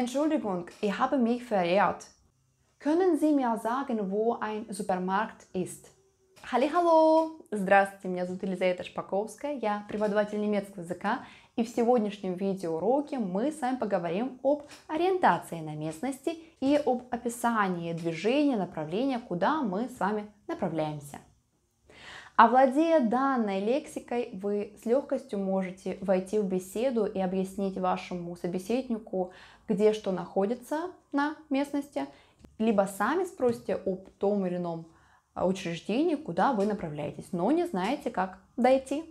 Entschuldigung, ich habe mich verirrt. Können Sie mir sagen, wo ein Supermarkt ist? Халихало! Здравствуйте, меня зовут Елизавета Шпаковская, я преподаватель немецкого языка, и в сегодняшнем видеоуроке мы с вами поговорим об ориентации на местности и об описании движения, направления, куда мы с вами направляемся. Овладея данной лексикой, вы с легкостью можете войти в беседу и объяснить вашему собеседнику, где что находится на местности, либо сами спросите об том или ином а, учреждении, куда вы направляетесь, но не знаете, как дойти.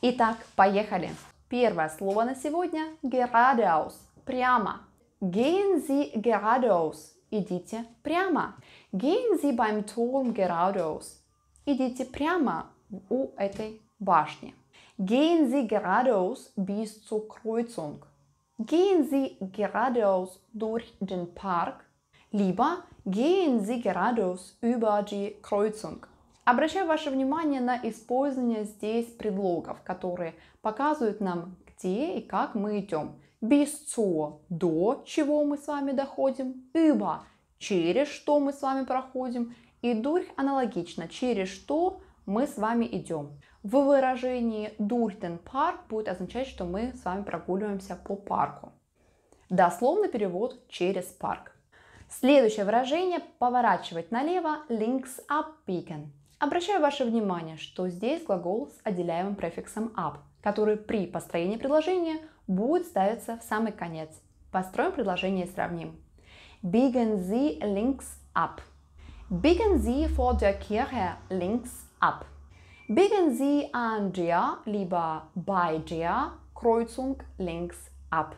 Итак, поехали. Первое слово на сегодня – geradeaus, прямо. Gehen Sie geradeaus, идите прямо. Gehen Sie beim Turm geradeaus, идите прямо у этой башни. Gehen Sie geradeaus bis zur Kreuzung. Gehen Sie geradeaus durch den Park. Либо gehen Sie geradeaus über die Kreuzung. Обращаю ваше внимание на использование здесь предлогов, которые показывают нам, где и как мы идем. Bis zur – до чего мы с вами доходим, über – через что мы с вами проходим, и дурь аналогично, через что мы с вами идем. В выражении «дуртен парк» будет означать, что мы с вами прогуливаемся по парку. Дословный перевод «через парк». Следующее выражение «поворачивать налево» links up picken. Обращаю ваше внимание, что здесь глагол с отделяемым префиксом up, который при построении предложения будет ставиться в самый конец. Построим предложение и сравним. Begin the links up – Biegen Sie vor der Kirche links ab. Biegen Sie an der, lieber bei der Kreuzung links ab.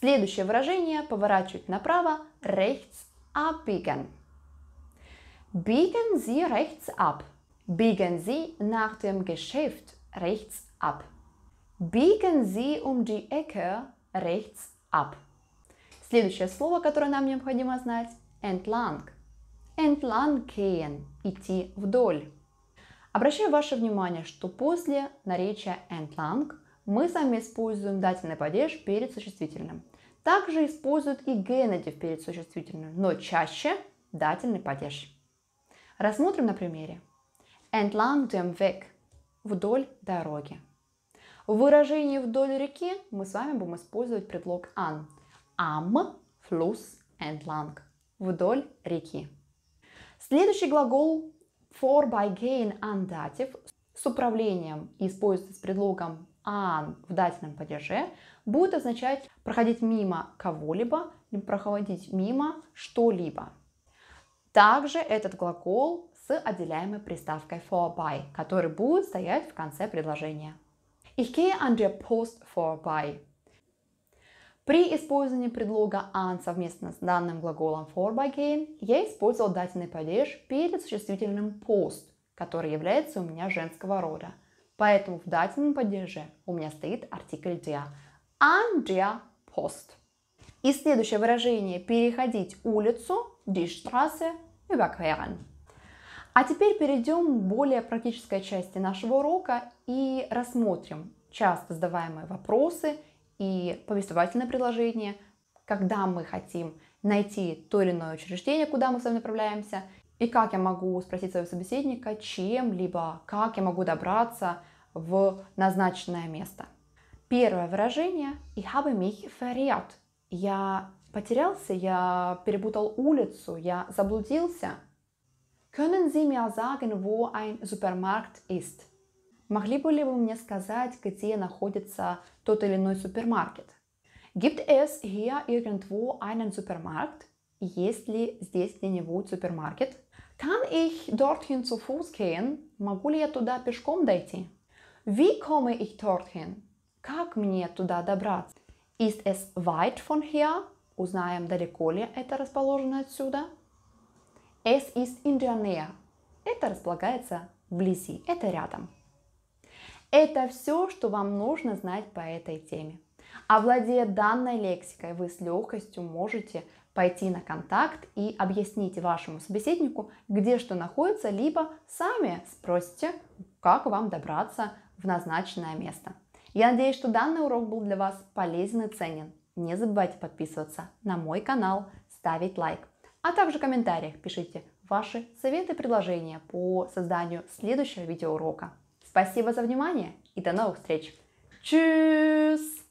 Следующее выражение поворачивать направо rechts abbiegen. Biegen Sie rechts ab. Biegen Sie nach dem Geschäft rechts ab. Biegen Sie um die Ecke rechts ab. Следующее слово, которое нам необходимо знать – entlang. entlang gehen – идти вдоль. Обращаю ваше внимание, что после наречия entlang мы с вами используем дательный падеж перед существительным. Также используют и генетив перед существительным, но чаще дательный падеж. Рассмотрим на примере. Entlang dem Weg – вдоль дороги. В выражении «вдоль реки» мы с вами будем использовать предлог «an» – «am» – «fluss» – «entlang» – «вдоль реки». Следующий глагол for by gain and dative с управлением и используется с предлогом an в дательном падеже будет означать проходить мимо кого-либо, либо проходить мимо что-либо. Также этот глагол с отделяемой приставкой for by, который будет стоять в конце предложения. Ich gehe an der Post vorbei. При использовании предлога an совместно с данным глаголом for by game я использовал дательный падеж перед существительным post, который является у меня женского рода. Поэтому в дательном падеже у меня стоит артикль dia. An dia post. И следующее выражение «переходить улицу» – die Straße überqueren. А теперь перейдем к более практической части нашего урока и рассмотрим часто задаваемые вопросы и повествовательное предложение, когда мы хотим найти то или иное учреждение, куда мы с вами направляемся, и как я могу спросить своего собеседника, чем, либо как я могу добраться в назначенное место. Первое выражение «Ich habe mich verriert». Я потерялся, я перепутал улицу, я заблудился. Können Sie mir sagen, wo ein Supermarkt ist? Могли бы ли вы мне сказать, где находится тот или иной супермаркет? Gibt es hier irgendwo einen Supermarkt? Есть ли здесь где-нибудь супермаркет? Kann ich dorthin zu Fuß gehen? Могу ли я туда пешком дойти? Wie komme ich dorthin? Как мне туда добраться? Ist es weit von hier? Узнаем, далеко ли это расположено отсюда. Es ist in der Nähe. Это располагается вблизи, это рядом. Это все, что вам нужно знать по этой теме. Овладея данной лексикой, вы с легкостью можете пойти на контакт и объяснить вашему собеседнику, где что находится, либо сами спросите, как вам добраться в назначенное место. Я надеюсь, что данный урок был для вас полезен и ценен. Не забывайте подписываться на мой канал, ставить лайк, а также в комментариях пишите ваши советы и предложения по созданию следующего видеоурока. Спасибо за внимание и до новых встреч! Tschüss!